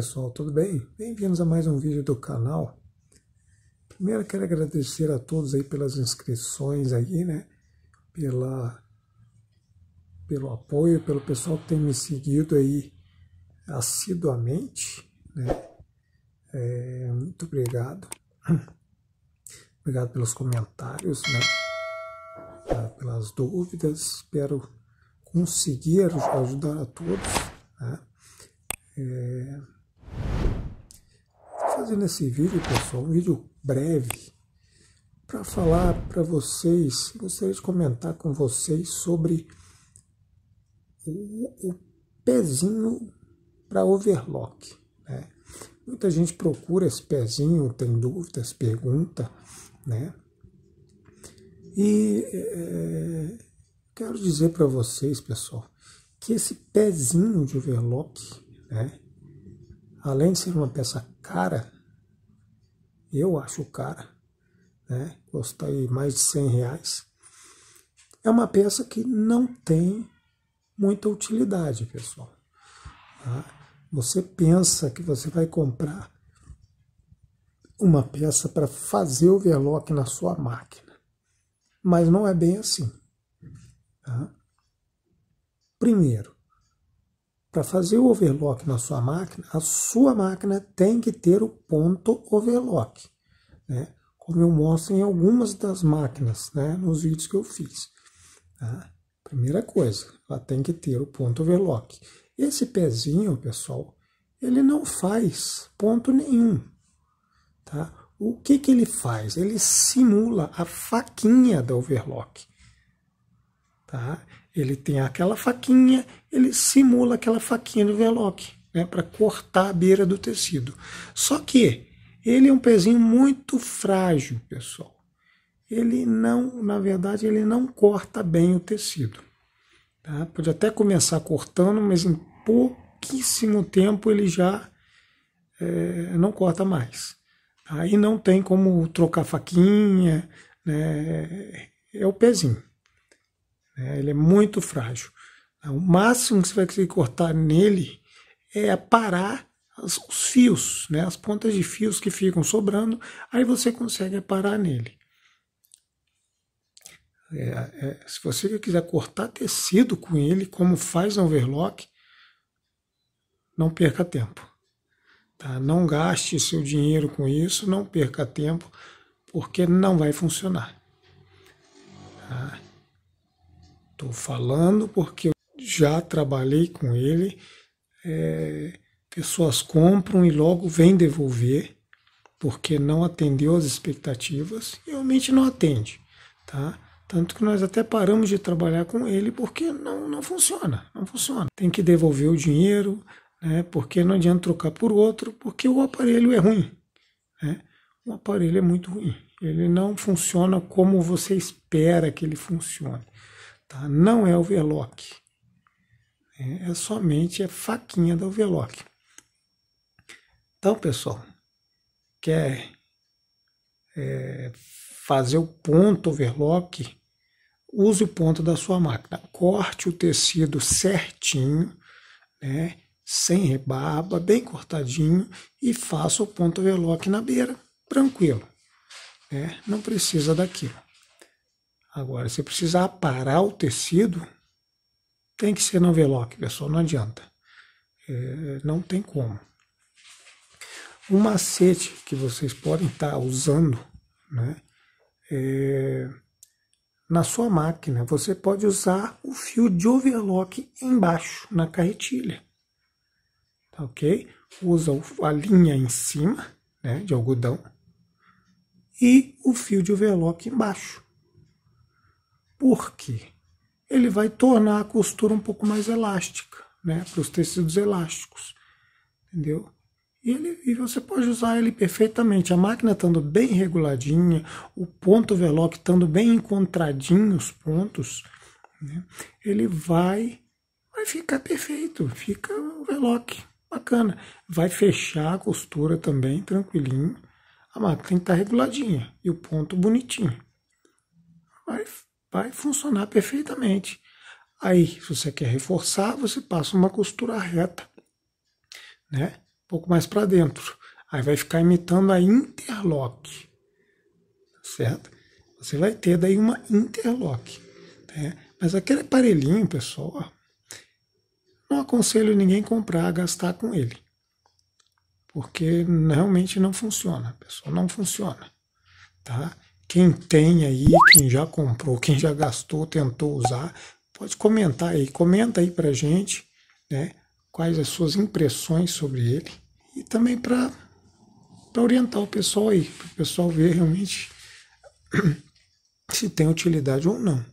pessoal, tudo bem? Bem-vindos a mais um vídeo do canal. Primeiro quero agradecer a todos aí pelas inscrições aí, né? Pela, pelo apoio, pelo pessoal que tem me seguido aí assiduamente, né? É, muito obrigado. Obrigado pelos comentários, né? Ah, pelas dúvidas, espero conseguir ajudar a todos, né? É, nesse vídeo, pessoal, um vídeo breve, para falar para vocês, gostaria de comentar com vocês sobre o, o pezinho para overlock. Né? Muita gente procura esse pezinho, tem dúvidas, pergunta, né? E é, quero dizer para vocês, pessoal, que esse pezinho de overlock, né? além de ser uma peça cara, eu acho cara, né? Custa aí mais de 100 reais. É uma peça que não tem muita utilidade, pessoal. Tá? Você pensa que você vai comprar uma peça para fazer o overlock na sua máquina, mas não é bem assim. Tá? Primeiro, para fazer o overlock na sua máquina, a sua máquina tem que ter o ponto overlock, né? como eu mostro em algumas das máquinas, né? nos vídeos que eu fiz. Tá? Primeira coisa, ela tem que ter o ponto overlock. Esse pezinho, pessoal, ele não faz ponto nenhum. Tá? O que, que ele faz? Ele simula a faquinha da overlock. Tá? Ele tem aquela faquinha, ele simula aquela faquinha do Veloc, né, para cortar a beira do tecido. Só que ele é um pezinho muito frágil, pessoal. Ele não, na verdade, ele não corta bem o tecido. Tá? Pode até começar cortando, mas em pouquíssimo tempo ele já é, não corta mais. Aí tá? não tem como trocar faquinha, né? é o pezinho. É, ele é muito frágil. O máximo que você vai conseguir cortar nele é parar os fios, né? as pontas de fios que ficam sobrando, aí você consegue aparar nele. É, é, se você quiser cortar tecido com ele, como faz um overlock, não perca tempo. Tá? Não gaste seu dinheiro com isso, não perca tempo, porque não vai funcionar. Estou falando porque eu já trabalhei com ele. É, pessoas compram e logo vêm devolver porque não atendeu as expectativas e realmente não atende, tá? Tanto que nós até paramos de trabalhar com ele porque não, não funciona, não funciona. Tem que devolver o dinheiro, né? Porque não adianta trocar por outro, porque o aparelho é ruim, né? O aparelho é muito ruim. Ele não funciona como você espera que ele funcione. Tá? Não é overlock. É, é somente a faquinha da overlock. Então, pessoal, quer é, fazer o ponto overlock, use o ponto da sua máquina. Corte o tecido certinho, né? sem rebarba, bem cortadinho e faça o ponto overlock na beira, tranquilo. é Não precisa daquilo. Agora, se precisar parar o tecido, tem que ser no envelope, pessoal, é não adianta. É, não tem como. Um macete que vocês podem estar tá usando, né? É, na sua máquina, você pode usar o fio de overlock embaixo, na carretilha. Tá ok? Usa a linha em cima, né, de algodão, e o fio de overlock embaixo porque ele vai tornar a costura um pouco mais elástica, né, para os tecidos elásticos, entendeu? E, ele, e você pode usar ele perfeitamente. A máquina estando bem reguladinha, o ponto overlock estando bem encontradinho os pontos, né, ele vai, vai ficar perfeito, fica overlock, bacana. Vai fechar a costura também, tranquilinho. A máquina tem que estar tá reguladinha e o ponto bonitinho. Vai vai funcionar perfeitamente. Aí, se você quer reforçar, você passa uma costura reta, né? Um pouco mais para dentro. Aí vai ficar imitando a interlock, tá certo? Você vai ter daí uma interlock, né? Mas aquele aparelhinho, pessoal, não aconselho ninguém comprar, gastar com ele. Porque realmente não funciona, pessoal, não funciona, tá? Quem tem aí, quem já comprou, quem já gastou, tentou usar, pode comentar aí. Comenta aí pra gente, né? Quais as suas impressões sobre ele. E também para orientar o pessoal aí, para o pessoal ver realmente se tem utilidade ou não.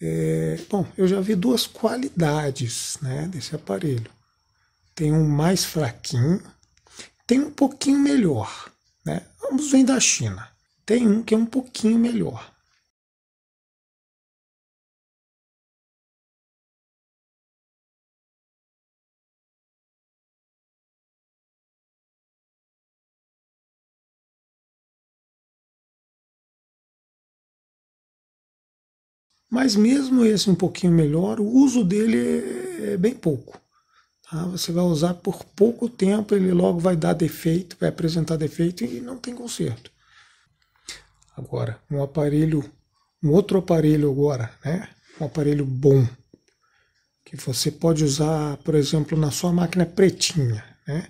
É, bom, eu já vi duas qualidades né, desse aparelho. Tem um mais fraquinho, tem um pouquinho melhor. Né? Ambos vêm da China. Tem um que é um pouquinho melhor. Mas mesmo esse um pouquinho melhor, o uso dele é, é bem pouco. Tá? Você vai usar por pouco tempo, ele logo vai dar defeito, vai apresentar defeito e não tem conserto agora, um aparelho, um outro aparelho agora, né? Um aparelho bom que você pode usar, por exemplo, na sua máquina pretinha, né?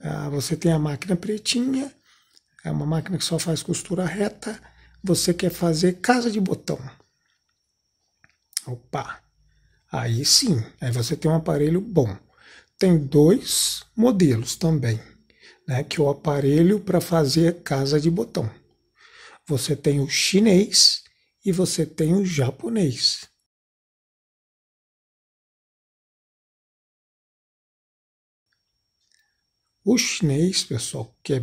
Ah, você tem a máquina pretinha, é uma máquina que só faz costura reta. Você quer fazer casa de botão? Opa! Aí sim, aí você tem um aparelho bom. Tem dois modelos também, né? Que é o aparelho para fazer casa de botão. Você tem o chinês e você tem o japonês. O chinês, pessoal, que é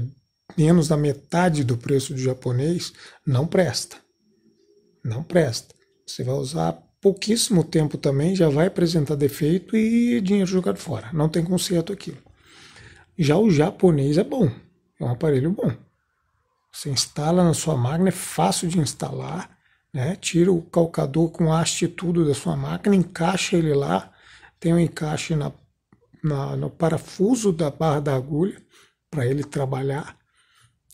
menos da metade do preço do japonês, não presta. Não presta. Você vai usar pouquíssimo tempo também, já vai apresentar defeito e dinheiro jogado fora. Não tem conserto aquilo. Já o japonês é bom. É um aparelho bom. Você instala na sua máquina, é fácil de instalar, né? Tira o calcador com haste tudo da sua máquina, encaixa ele lá, tem um encaixe na, na no parafuso da barra da agulha para ele trabalhar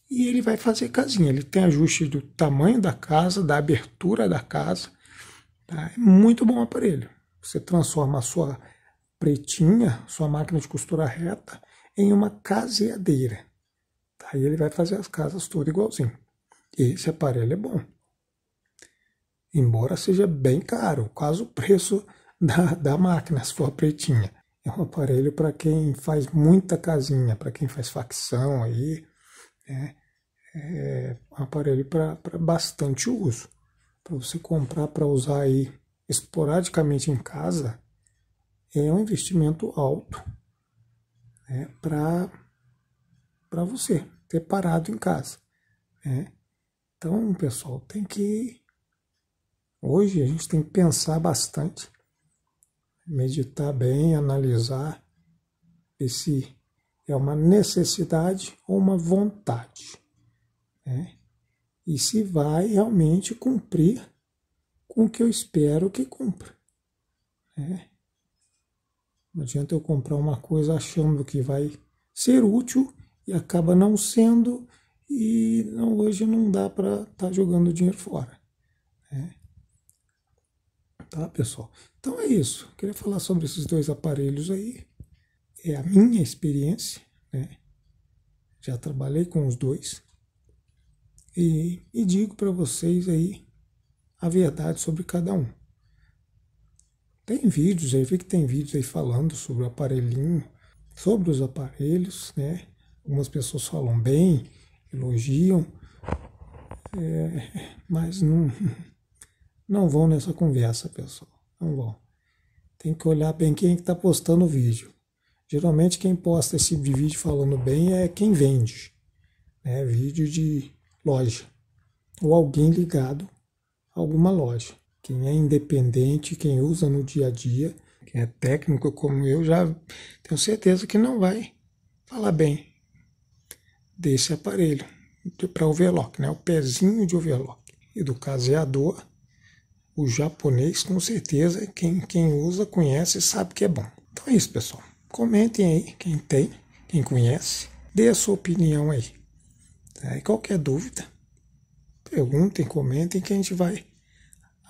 e ele vai fazer casinha. Ele tem ajuste do tamanho da casa, da abertura da casa. Tá? É muito bom o aparelho. Você transforma a sua pretinha, sua máquina de costura reta, em uma caseadeira. Aí ele vai fazer as casas tudo igualzinho. Esse aparelho é bom. Embora seja bem caro, quase o preço da, da máquina, se for pretinha. É um aparelho para quem faz muita casinha, para quem faz facção aí. Né? É, é um aparelho para bastante uso. Para você comprar para usar aí esporadicamente em casa, é um investimento alto né? para você ter parado em casa. Né? Então, pessoal, tem que. Hoje a gente tem que pensar bastante, meditar bem, analisar se é uma necessidade ou uma vontade. Né? E se vai realmente cumprir com o que eu espero que cumpra. Né? Não adianta eu comprar uma coisa achando que vai ser útil acaba não sendo, e não, hoje não dá para estar tá jogando dinheiro fora. Né? Tá, pessoal? Então é isso. Eu queria falar sobre esses dois aparelhos aí. É a minha experiência, né? Já trabalhei com os dois. E, e digo para vocês aí a verdade sobre cada um. Tem vídeos aí, vi que tem vídeos aí falando sobre o aparelhinho, sobre os aparelhos, né? Algumas pessoas falam bem, elogiam, é, mas não, não vão nessa conversa, pessoal. Não vão. Tem que olhar bem quem é está postando o vídeo. Geralmente quem posta esse vídeo falando bem é quem vende, né? Vídeo de loja ou alguém ligado a alguma loja. Quem é independente, quem usa no dia a dia, quem é técnico como eu, já tenho certeza que não vai falar bem desse aparelho para overlock, né? o pezinho de overlock. E do caseador, o japonês com certeza, quem, quem usa, conhece e sabe que é bom. Então é isso, pessoal. Comentem aí, quem tem, quem conhece, dê a sua opinião aí. Tá? qualquer dúvida, perguntem, comentem que a gente vai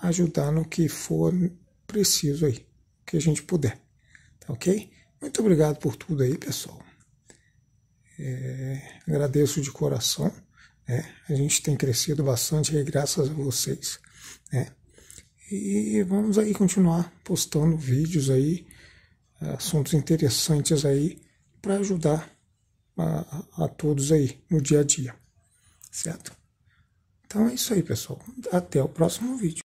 ajudar no que for preciso aí, que a gente puder. Tá ok? Muito obrigado por tudo aí, pessoal. É, agradeço de coração. Né? A gente tem crescido bastante aí, é graças a vocês. Né? E vamos aí continuar postando vídeos aí, assuntos interessantes aí, para ajudar a, a todos aí no dia a dia, certo? Então é isso aí, pessoal. Até o próximo vídeo.